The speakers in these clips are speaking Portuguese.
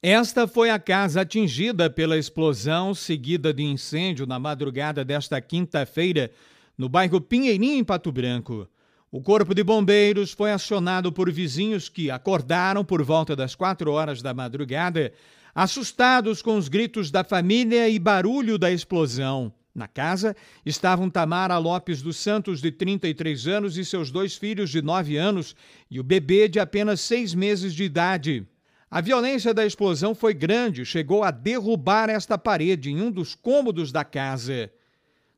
Esta foi a casa atingida pela explosão seguida de incêndio na madrugada desta quinta-feira, no bairro Pinheirinho, em Pato Branco. O corpo de bombeiros foi acionado por vizinhos que acordaram por volta das quatro horas da madrugada, assustados com os gritos da família e barulho da explosão. Na casa estavam Tamara Lopes dos Santos, de 33 anos, e seus dois filhos de 9 anos, e o bebê de apenas seis meses de idade. A violência da explosão foi grande, chegou a derrubar esta parede em um dos cômodos da casa.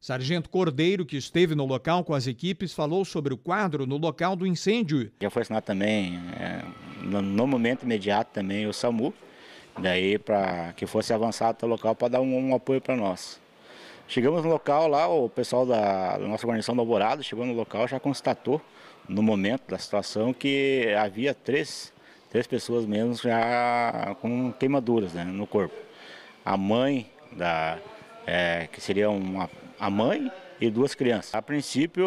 Sargento Cordeiro, que esteve no local com as equipes, falou sobre o quadro no local do incêndio. Já foi assinado também, é, no, momento imediato também, o SAMU, daí para que fosse avançado até o local para dar um, um apoio para nós. Chegamos no local lá, o pessoal da, da nossa guarnição do Alvorada chegou no local, já constatou no momento da situação que havia três três pessoas menos já com queimaduras né, no corpo. A mãe, da, é, que seria uma, a mãe e duas crianças. A princípio,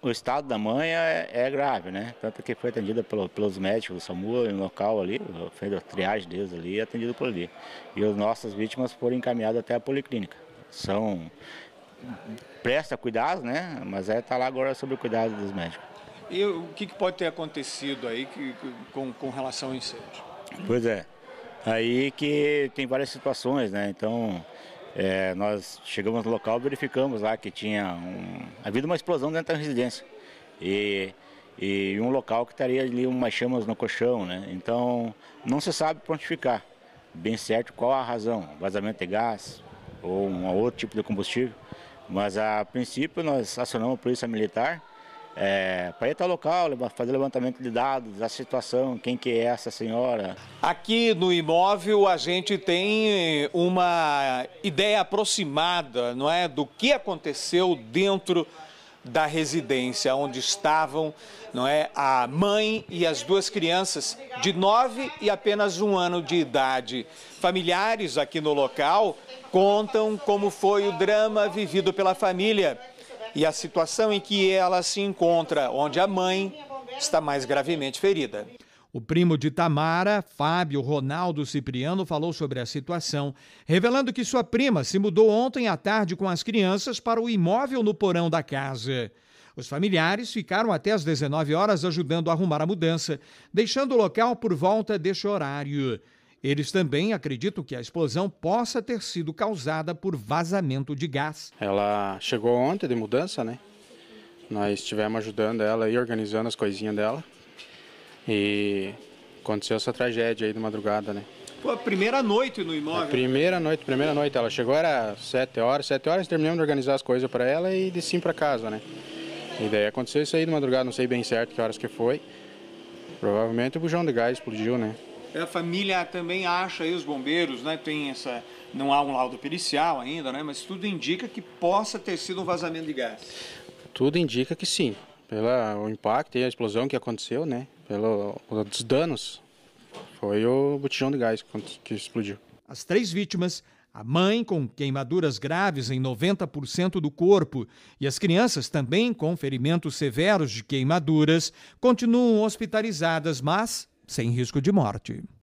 o estado da mãe é, é grave, né? Tanto que foi atendida pelo, pelos médicos o SAMU no local ali, fez a triagem deles ali e atendida por ali. E as nossas vítimas foram encaminhadas até a policlínica. São presta cuidados, né? Mas é tá lá agora sobre o cuidado dos médicos. E o que, que pode ter acontecido aí que, com, com relação ao incêndio? Pois é. Aí que tem várias situações, né? Então, é, nós chegamos no local, verificamos lá que tinha um, havido uma explosão dentro da residência. E, e um local que estaria ali umas chamas no colchão, né? Então, não se sabe pontificar bem certo qual a razão, vazamento de gás ou um outro tipo de combustível. Mas a princípio nós acionamos a polícia militar, é, para ir até o local, fazer levantamento de dados, da situação, quem que é essa senhora. Aqui no imóvel a gente tem uma ideia aproximada, não é, do que aconteceu dentro da residência onde estavam, não é, a mãe e as duas crianças de 9 e apenas um ano de idade. Familiares aqui no local contam como foi o drama vivido pela família e a situação em que ela se encontra, onde a mãe está mais gravemente ferida. O primo de Tamara, Fábio Ronaldo Cipriano, falou sobre a situação, revelando que sua prima se mudou ontem à tarde com as crianças para o imóvel no porão da casa. Os familiares ficaram até as 19 horas ajudando a arrumar a mudança, deixando o local por volta deste horário. Eles também acreditam que a explosão possa ter sido causada por vazamento de gás. Ela chegou ontem de mudança, né? Nós estivemos ajudando ela e organizando as coisinhas dela. E aconteceu essa tragédia aí de madrugada, né? Foi a primeira noite no imóvel. A primeira noite, primeira noite. Ela chegou, era sete horas. Sete horas terminamos de organizar as coisas para ela e sim para casa, né? E daí aconteceu isso aí de madrugada, não sei bem certo que horas que foi. Provavelmente o bujão de gás explodiu, né? A família também acha, aí os bombeiros, né, tem essa, não há um laudo pericial ainda, né, mas tudo indica que possa ter sido um vazamento de gás. Tudo indica que sim, pelo impacto e a explosão que aconteceu, né, pelos danos, foi o botijão de gás que explodiu. As três vítimas a mãe com queimaduras graves em 90% do corpo e as crianças também com ferimentos severos de queimaduras continuam hospitalizadas, mas sem risco de morte.